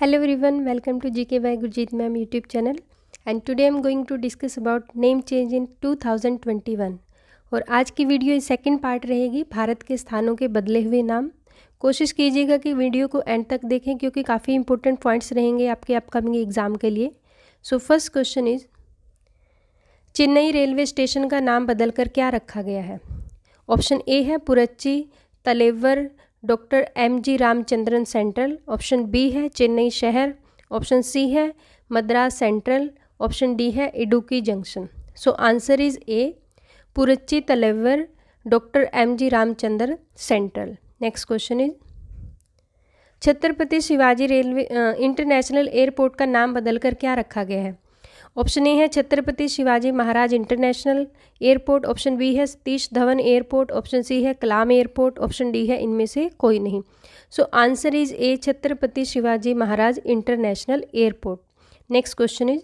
hello Hello everyone, welcome to GK by Gurjeet Ma'am YouTube I'm going to discuss about name change in two thousand twenty 2021 और आज की video second part रहेगी भारत के स्थानों के बदले हुए नाम कोशिश कीजिएगा कि वीडियो को एंड तक देखें क्योंकि काफ़ी इंपॉर्टेंट पॉइंट्स रहेंगे आपके अपकमिंग एग्ज़ाम के लिए so first question is Chennai railway station का नाम बदल कर क्या रखा गया है ऑप्शन ए है Puratchi Thalaivar doctor M G Ramachandran central option B है चेन्नई शहर ऑप्शन सी है मद्रास सेंट्रल ऑप्शन डी है Idukki junction so answer is A Puratchi Thalaivar doctor M G Ramachandra central next question is Chhatrapati Shivaji railway international airport का नाम बदलकर क्या रखा गया है ऑप्शन ए है Chhatrapati Shivaji Maharaj international airport option B है Satish Dhawan airport option C है कलाम एयरपोर्ट ऑप्शन डी है इनमें से कोई नहीं so answer is A Chhatrapati Shivaji Maharaj international airport next question is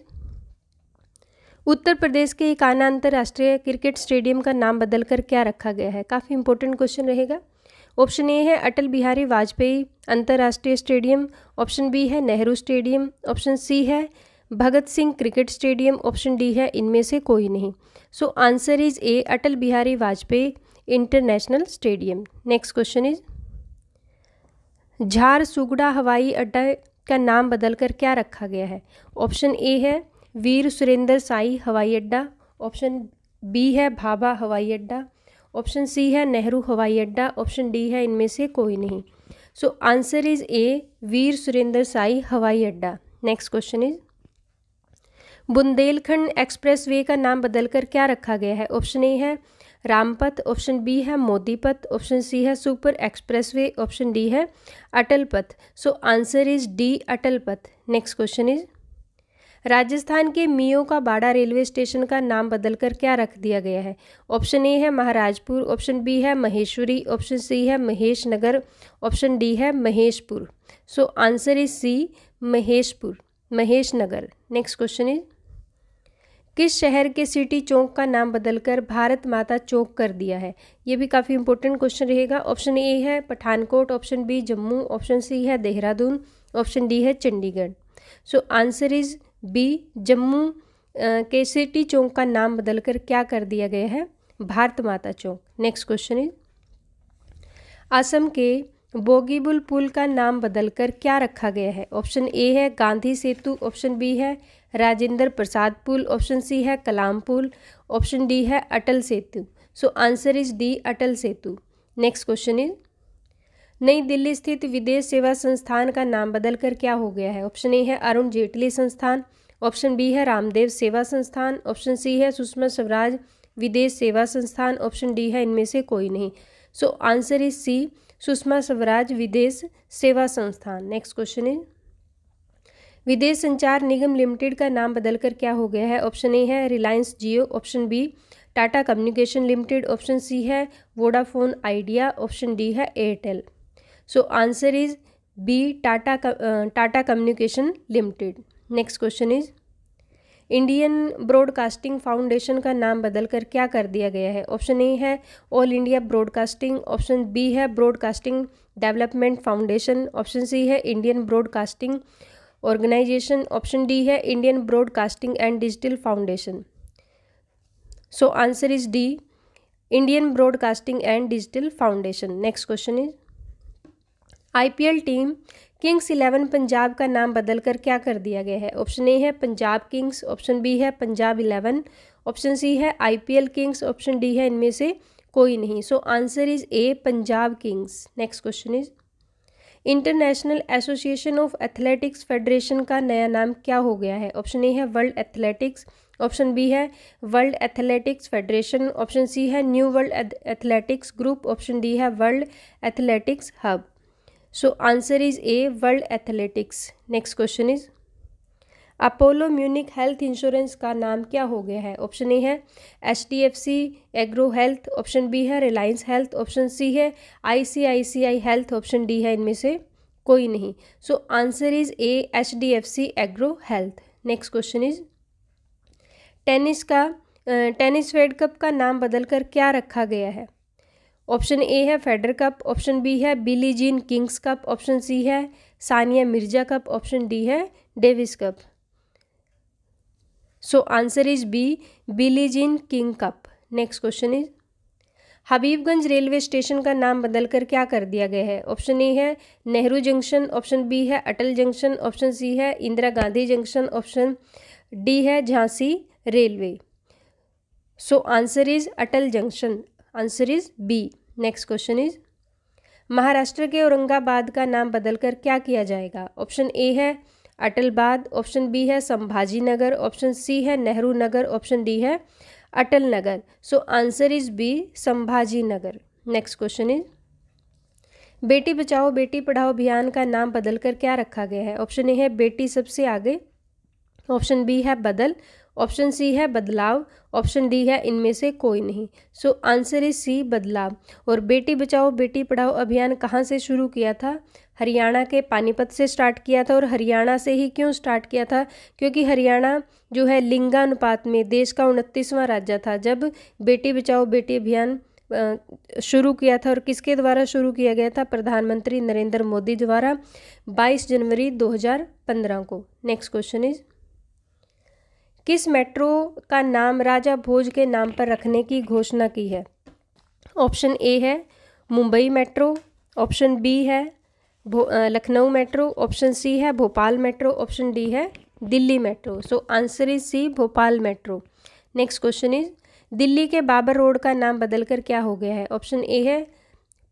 Uttar Pradesh के एक आना अंतर्राष्ट्रीय क्रिकेट स्टेडियम का नाम बदलकर क्या रखा गया है काफ़ी इंपॉर्टेंट क्वेश्चन रहेगा ऑप्शन ए है अटल बिहारी वाजपेयी अंतर्राष्ट्रीय स्टेडियम ऑप्शन बी है नेहरू स्टेडियम ऑप्शन सी है Bhagat Singh cricket stadium option D है इनमें से कोई नहीं so answer is A Atal Bihari Vajpayee international stadium next question is Jharsuguda हवाई अड्डा का नाम बदलकर क्या रखा गया है ऑप्शन ए है वीर सुरेंद्र साई हवाई अड्डा ऑप्शन बी है भाभा हवाई अड्डा ऑप्शन सी है नेहरू हवाई अड्डा ऑप्शन डी है इनमें से कोई नहीं so answer is A Veer Surendra Sai हवाई अड्डा next question is Bundelkhand expressway का नाम बदलकर क्या रखा गया है ऑप्शन ए है रामपथ ऑप्शन बी है मोदी पथ ऑप्शन सी है super expressway option D है Atal Path so answer is D Atal Path next question is Rajasthan के मियो का बाड़ा रेलवे स्टेशन का नाम बदलकर क्या रख दिया गया है ऑप्शन ए है महाराजपुर ऑप्शन बी है महेश्वरी ऑप्शन सी है महेश नगर ऑप्शन डी है Maheshpur so answer is C Maheshpur Mahesh Nagar next question is किस शहर के सिटी चौक का नाम बदलकर भारत माता चौक कर दिया है ये भी काफ़ी इंपॉर्टेंट क्वेश्चन रहेगा ऑप्शन ए है Pathankot option B Jammu option C है देहरादून ऑप्शन डी है Chandigarh so answer is B Jammu के सिटी चौक का नाम बदलकर क्या कर दिया गया है Bharat Mata Chowk next question is Assam के बोगीबुल पुल का नाम बदलकर क्या रखा गया है ऑप्शन ए है गांधी सेतु ऑप्शन बी है राजेंद्र प्रसाद पुल ऑप्शन सी है कलाम पुल ऑप्शन डी है Atal Setu so answer is D Atal Setu next question is Nai Delhi स्थित विदेश सेवा संस्थान का नाम बदलकर क्या हो गया है ऑप्शन ए है अरुण जेटली संस्थान ऑप्शन बी है रामदेव सेवा संस्थान ऑप्शन सी है सुषमा स्वराज विदेश सेवा संस्थान ऑप्शन डी है इनमें से कोई नहीं so answer is C Sushma Swaraj Videsh Seva संस्थान नेक्स्ट क्वेश्चन इज विदेश संचार निगम लिमिटेड का नाम बदलकर क्या हो गया है ऑप्शन ए है Reliance Jio option B Tata communication limited option C है वोडाफोन आइडिया ऑप्शन डी है Airtel so answer is B Tata Tata communication limited next question is Indian broadcasting foundation का नाम बदलकर क्या कर दिया गया है ऑप्शन ए है all India broadcasting option B है broadcasting development foundation option C है Indian broadcasting organisation option D है Indian broadcasting and digital foundation so answer is D Indian broadcasting and digital foundation next question is IPL team kings eleven Punjab का नाम बदलकर क्या कर दिया गया है ऑप्शन ए है पंजाब किंग्स ऑप्शन बी है पंजाब इलेवन ऑप्शन सी है आईपीएल किंग्स ऑप्शन डी है इनमें से कोई नहीं so answer is A Punjab kings next question is international association of athletics federation का नया नाम क्या हो गया है ऑप्शन ए है वर्ल्ड एथलेटिक्स ऑप्शन बी है world athletics federation option C है new world athletics group option D है world athletics hub so answer is A world athletics next question is Apollo Munich health insurance का नाम क्या हो गया है option A है H D F C agro health option B है Reliance health option C है I C I C I health option D है इनमें से कोई नहीं so answer is A H D F C agro health next question is tennis का tennis world cup का नाम बदलकर क्या रखा गया है ऑप्शन ए है फेडर कप ऑप्शन बी है Billie Jean kings cup option C है Sania Mirza cup option D है Davis cup so answer is B village in king cup next question is Habibganj railway station का नाम बदलकर क्या कर दिया गया है ऑप्शन ए है नेहरू जंक्शन ऑप्शन बी है अटल जंक्शन ऑप्शन सी है Indira Gandhi junction option D है Jhansi railway so answer is Atal junction answer is B next question is Maharashtra के औरंगाबाद का नाम बदलकर क्या किया जाएगा ऑप्शन ए है अटलबाद ऑप्शन बी है संभाजी नगर ऑप्शन सी है नेहरू नगर ऑप्शन डी है Atal Nagar so answer is B Sambhaji Nagar next question is Beti Bachao बेटी पढ़ाओ अभियान का नाम बदल कर क्या रखा गया है ऑप्शन ए है बेटी सबसे आगे ऑप्शन बी है बदल ऑप्शन सी है बदलाव ऑप्शन डी है इनमें से कोई नहीं सो आंसर इज सी बदलाव और बेटी बचाओ बेटी पढ़ाओ अभियान कहाँ से शुरू किया था हरियाणा के पानीपत से स्टार्ट किया था और हरियाणा से ही क्यों स्टार्ट किया था क्योंकि हरियाणा जो है लिंगानुपात में देश का उनतीसवां राज्य था जब बेटी बचाओ बेटी अभियान शुरू किया था और किसके द्वारा शुरू किया गया था प्रधानमंत्री नरेंद्र मोदी द्वारा 22 जनवरी 2015 को नेक्स्ट क्वेश्चन इज किस मेट्रो का नाम राजा भोज के नाम पर रखने की घोषणा की है ऑप्शन ए है मुंबई मेट्रो ऑप्शन बी है लखनऊ मेट्रो ऑप्शन सी है भोपाल मेट्रो ऑप्शन डी है Delhi metro so answer is C Bhopal metro next question is Delhi के बाबर रोड का नाम बदलकर क्या हो गया है ऑप्शन ए है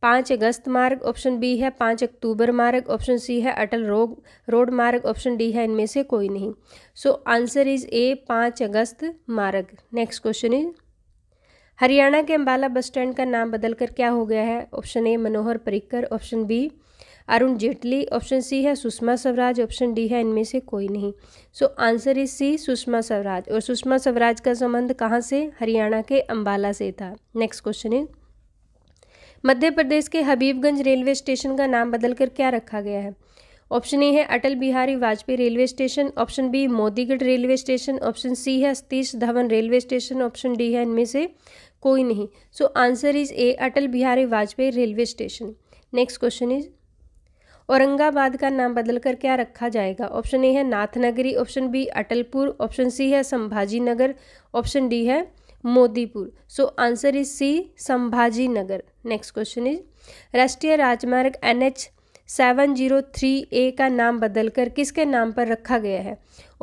पाँच अगस्त मार्ग ऑप्शन बी है पाँच अक्टूबर मार्ग ऑप्शन सी है अटल रोग रोड मार्ग ऑप्शन डी है इनमें से कोई नहीं सो आंसर इज ए पाँच अगस्त मार्ग नेक्स्ट क्वेश्चन इज हरियाणा के अम्बाला बस स्टैंड का नाम बदलकर क्या हो गया है option A Manohar Parrikar option B Arun Jaitley option C है सुषमा स्वराज ऑप्शन डी है इनमें से कोई नहीं so answer is C Sushma Swaraj और सुषमा स्वराज का संबंध कहाँ से हरियाणा के अम्बाला से था next question is Madhya Pradesh के हबीबगंज रेलवे स्टेशन का नाम बदलकर क्या रखा गया है ऑप्शन ए है Atal Bihari Vajpayee railway station option B Modigarh railway station option C है Satish Dhawan railway station option D है इनमें से कोई नहीं so answer is A Atal Bihari Vajpayee railway station next question is Aurangabad का नाम बदलकर क्या रखा जाएगा ऑप्शन ए है Nathnagari option B Atalpur option C है संभाजी नगर ऑप्शन डी है Modipur so answer is C Sambhaji Nagar next question is राष्ट्रीय राजमार्ग N H seven zero three A का नाम बदलकर किसके नाम पर रखा गया है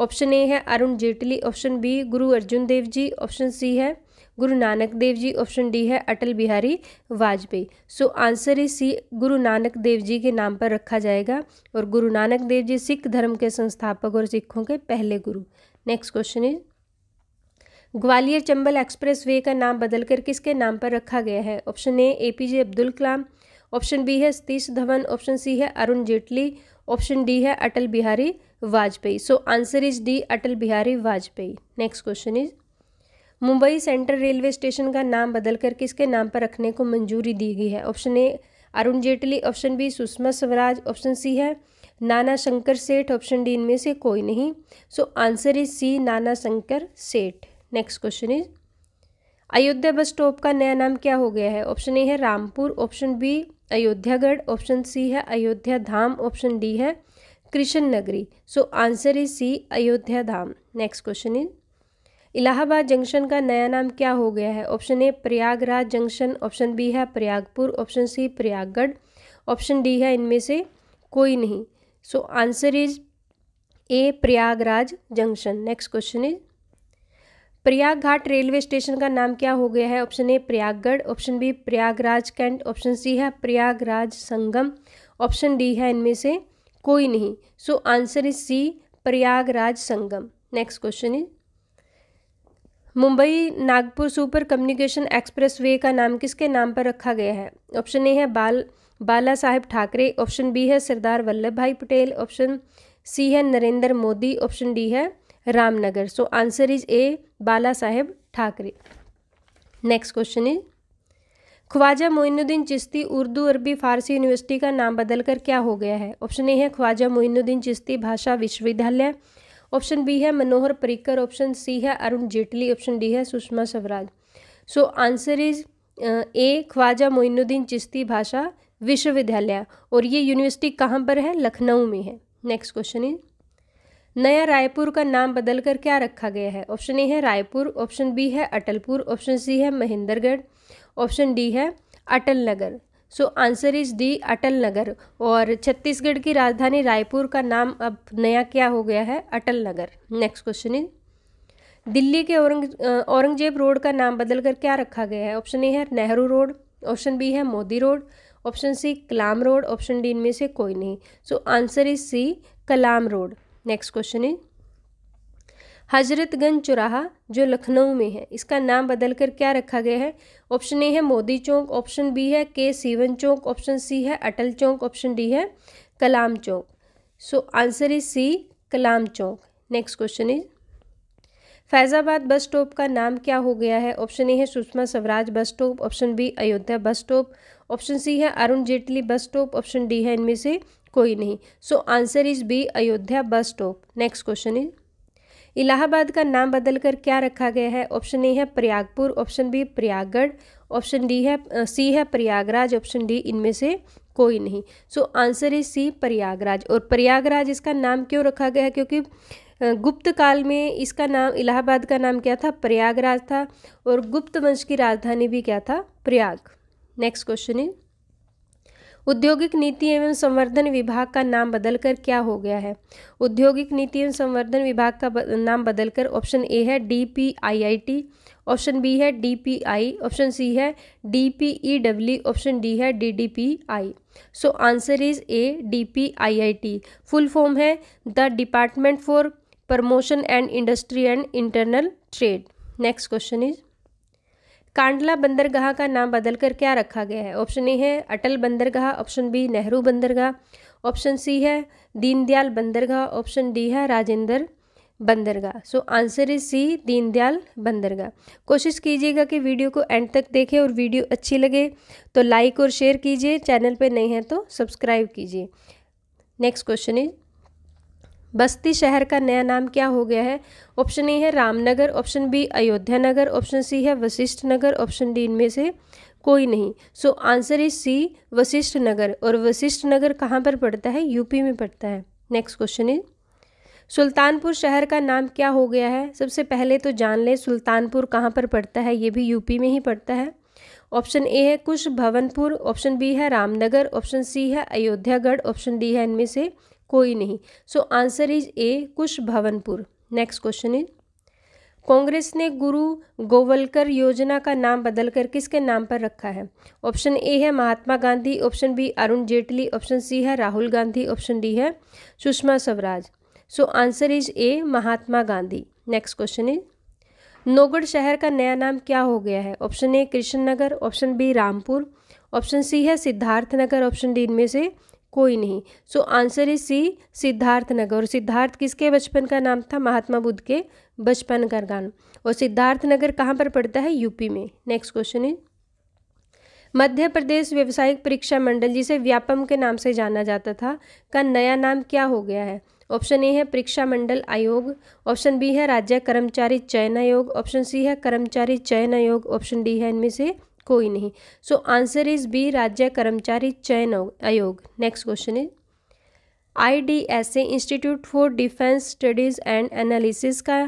ऑप्शन ए है अरुण जेटली ऑप्शन बी गुरु अर्जुन देव जी ऑप्शन सी है गुरु नानक देव जी ऑप्शन डी है Atal Bihari Vajpayee so answer is C Guru Nanak Dev जी के नाम पर रखा जाएगा और गुरु नानक देव जी सिख धर्म के संस्थापक और सिखों के पहले गुरु next question is Gwalior Chambal expressway का नाम बदलकर किसके नाम पर रखा गया है option A A P J Abdul Kalam option B है सतीश धवन ऑप्शन सी है अरुण जेटली ऑप्शन डी है Atal Bihari Vajpayee so answer is D Atal Bihari Vajpayee next question is Mumbai central railway station का नाम बदलकर किसके नाम पर रखने को मंजूरी दी गई है option A Arun Jaitley option B Sushma Swaraj option C है नाना शंकर सेठ ऑप्शन डी इनमें से कोई नहीं सो आंसर इज सी नाना शंकर सेठ next question is Ayodhya bus stop का नया नाम क्या हो गया है ऑप्शन ए है Rampur option B Ayodhyagarh option C है अयोध्या धाम ऑप्शन डी है Krishna Nagari so answer is C Ayodhya Dham next question is Allahabad junction का नया नाम क्या हो गया है option A Prayagraj junction option B है Prayagpur option C Prayaggarh option D है इनमें से कोई नहीं so answer is A Prayagraj junction next question is Prayag Ghat railway station का नाम क्या हो गया है option A Prayaggarh option B Prayagraj cantt option C है प्रयागराज संगम ऑप्शन डी है इनमें से कोई नहीं so answer is C Prayagraj Sangam next question is Mumbai Nagpur super communication expressway का नाम किसके नाम पर रखा गया है ऑप्शन ए है बाल बाला साहेब ठाकरे ऑप्शन बी है सरदार वल्लभ भाई पटेल ऑप्शन सी है नरेंद्र मोदी ऑप्शन डी है Ramnagar so answer is A Bala Saheb Thackeray next question is Khwaja Moinuddin Chishti Urdu Arabi Farsi university का नाम बदलकर क्या हो गया है ऑप्शन ए है ख्वाजा मोइनुद्दीन चिश्ती भाषा विश्वविद्यालय ऑप्शन बी है मनोहर पर्रिकर ऑप्शन सी है अरुण जेटली ऑप्शन डी है Sushma Swaraj so answer is A Khwaja Moinuddin Chishti Bhasha Vishwavidyalaya और ये यूनिवर्सिटी कहाँ पर है लखनऊ में है नेक्स्ट क्वेश्चन इज नया रायपुर का नाम बदलकर क्या रखा गया है ऑप्शन ए है रायपुर ऑप्शन बी है अटलपुर ऑप्शन सी है महेंद्रगढ़ ऑप्शन डी है Atal Nagar so answer is D Atal Nagar और छत्तीसगढ़ की राजधानी रायपुर का नाम अब नया क्या हो गया है Atal Nagar next question is Delhi के औरंग औरंगजेब रोड का नाम बदलकर क्या रखा गया है ऑप्शन ए है नेहरू रोड ऑप्शन बी है Modi road option C Kalam road option D इनमें से कोई नहीं so answer is C Kalam road next question is Hazratganj चौराहा जो लखनऊ में है इसका नाम बदल कर क्या रखा गया है ऑप्शन ए है मोदी चौक ऑप्शन बी है के सीवन चौक ऑप्शन सी है अटल चौक ऑप्शन डी है Kalam Chowk so answer is C Kalam Chowk next question is Faizabad bus stop का नाम क्या हो गया है ऑप्शन ए है Sushma Swaraj bus stop option B Ayodhya bus stop option C है Arun Jaitley bus stop option D है इनमें से कोई नहीं so answer is B Ayodhya bus stop next question is Allahabad का नाम बदलकर क्या रखा गया है ऑप्शन ए है Prayagpur option B Prayagarh option D है सी है प्रयागराज ऑप्शन डी इनमें से कोई नहीं so answer is C Prayagraj और प्रयागराज इसका नाम क्यों रखा गया है क्योंकि गुप्त काल में इसका नाम इलाहाबाद का नाम क्या था प्रयागराज था और गुप्त वंश की राजधानी भी क्या था प्रयाग नेक्स्ट क्वेश्चन इज औद्योगिक नीति एवं संवर्धन विभाग का नाम बदलकर क्या हो गया है औद्योगिक नीति एवं संवर्धन विभाग का नाम बदलकर ऑप्शन ए है D P I I T option B है D P I option C है D P E W option D है D D P I so answer is A D P I I T full form है the department for promotion and industry and internal trade next question is Kandla बंदरगाह का नाम बदलकर क्या रखा गया है ऑप्शन ए है अटल बंदरगाह ऑप्शन बी नेहरू बंदरगाह ऑप्शन सी है दीनदयाल बंदरगाह ऑप्शन डी है राजेंद्र बंदरगाह so answer is C Deendayal बंदरगाह कोशिश कीजिएगा कि वीडियो को एंड तक देखें और वीडियो अच्छी लगे तो लाइक और शेयर कीजिए चैनल पर नहीं है तो सब्सक्राइब कीजिए नेक्स्ट क्वेश्चन इज बस्ती शहर का नया नाम क्या हो गया है ऑप्शन ए है Ramnagar option B Ayodhya Nagar option C है वशिष्ठ नगर ऑप्शन डी इनमें से कोई नहीं so answer is C Vashishtha Nagar और वशिष्ठ नगर कहाँ पर पड़ता है यूपी में पड़ता है नेक्स्ट क्वेश्चन इज सुल्तानपुर शहर का नाम क्या हो गया है सबसे पहले तो जान लें सुल्तानपुर कहाँ पर पड़ता है ये भी यूपी में ही पड़ता है ऑप्शन ए है कुश भवनपुर ऑप्शन बी है रामनगर ऑप्शन सी है अयोध्यागढ़ ऑप्शन डी है इनमें से कोई नहीं so answer is A Kush Bhawanpur next question is Congress ने गुरु गोवलकर योजना का नाम बदलकर किसके नाम पर रखा है ऑप्शन ए है Mahatma Gandhi option B Arun Jaitley option C है राहुल गांधी ऑप्शन डी है Sushma Swaraj so answer is A Mahatma Gandhi next question is Naugarh शहर का नया नाम क्या हो गया है option A Krishna Nagar option B Rampur option C है सिद्धार्थ नगर ऑप्शन डी इनमें से कोई नहीं so answer is C Siddharth Nagar और सिद्धार्थ किसके बचपन का नाम था महात्मा बुद्ध के बचपन का गान और सिद्धार्थ नगर कहाँ पर पड़ता है यूपी में next question is Madhya Pradesh Vyavsayik Pariksha मंडल जिसे व्यापम के नाम से जाना जाता था का नया नाम क्या हो गया है ऑप्शन ए है परीक्षा मंडल आयोग ऑप्शन बी है राज्य कर्मचारी चयन आयोग ऑप्शन सी है कर्मचारी चयन आयोग ऑप्शन डी है इनमें से कोई नहीं सो आंसर इज बी राज्य Karmachari Chayan Aayog next question is I D S A institute for defence studies and analysis का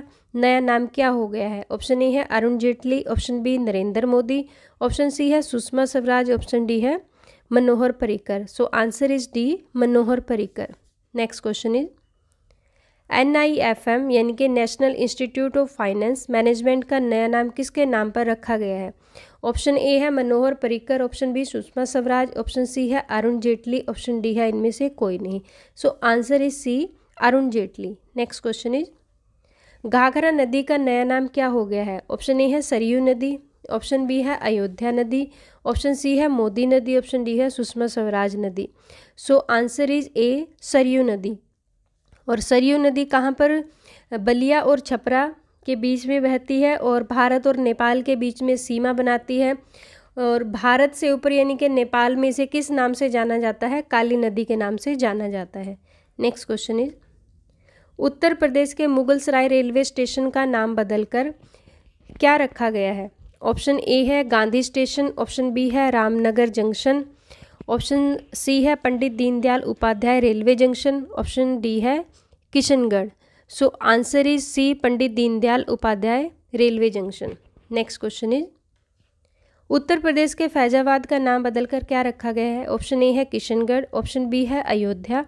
नया नाम क्या हो गया है ऑप्शन ए है Arun Jaitley option B Narendra Modi option C है सुषमा स्वराज ऑप्शन डी है Manohar Parrikar so answer is D Manohar Parrikar next question is N I F M यानी कि national institute of finance management का नया नाम किसके नाम पर रखा गया है ऑप्शन ए है Manohar Parrikar option B Sushma Swaraj option C है अरुण जेटली ऑप्शन डी है इनमें से कोई नहीं so answer is C Arun Jaitley next question is Ghaghara नदी का नया नाम क्या हो गया है ऑप्शन ए है सरयू नदी ऑप्शन बी है अयोध्या नदी ऑप्शन सी है मोदी नदी ऑप्शन डी है सुषमा स्वराज नदी so answer is A Saryu नदी और सरयू नदी कहाँ पर बलिया और छपरा के बीच में बहती है और भारत और नेपाल के बीच में सीमा बनाती है और भारत से ऊपर यानी कि नेपाल में इसे किस नाम से जाना जाता है काली नदी के नाम से जाना जाता है next question is Uttar Pradesh के मुगलसराय रेलवे स्टेशन का नाम बदलकर क्या रखा गया है ऑप्शन ए है गांधी स्टेशन ऑप्शन बी है रामनगर जंक्शन ऑप्शन सी है Pandit Deendayal Upadhyay railway junction option D है Kishangarh so answer is C Pandit Deendayal Upadhyay railway junction next question is Uttar Pradesh के फैजाबाद का नाम बदलकर क्या रखा गया है ऑप्शन ए है किशनगढ़ ऑप्शन बी है अयोध्या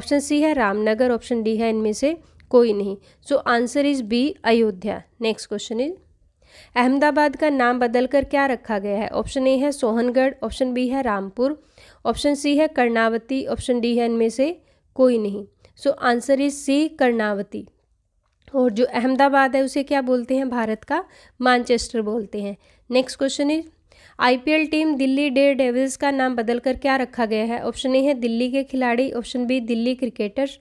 ऑप्शन सी है रामनगर ऑप्शन डी है इनमें से कोई नहीं so answer is B Ayodhya next question is Ahmedabad का नाम बदल कर क्या रखा गया है ऑप्शन ए है सोहनगढ़ ऑप्शन बी है रामपुर ऑप्शन सी है कर्णावती ऑप्शन डी है इनमें से कोई नहीं so answer is C Karnavati और जो अहमदाबाद है उसे क्या बोलते हैं भारत का मानचेस्टर बोलते हैं next question is IPL team Delhi Daredevils का नाम बदलकर क्या रखा गया है ऑप्शन ए है दिल्ली के खिलाड़ी option B Delhi Cricketers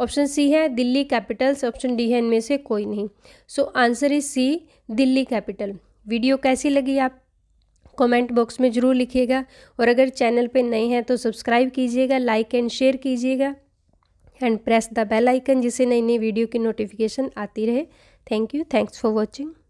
option C है दिल्ली कैपिटल्स ऑप्शन डी है इनमें से कोई नहीं so answer is C Delhi Capital video कैसी लगी आप कमेंट बॉक्स में ज़रूर लिखिएगा और अगर चैनल पे नए हैं तो सब्सक्राइब कीजिएगा लाइक एंड शेयर कीजिएगा and press the bell icon जिससे नई नई वीडियो की नोटिफिकेशन आती रहे thank you thanks for watching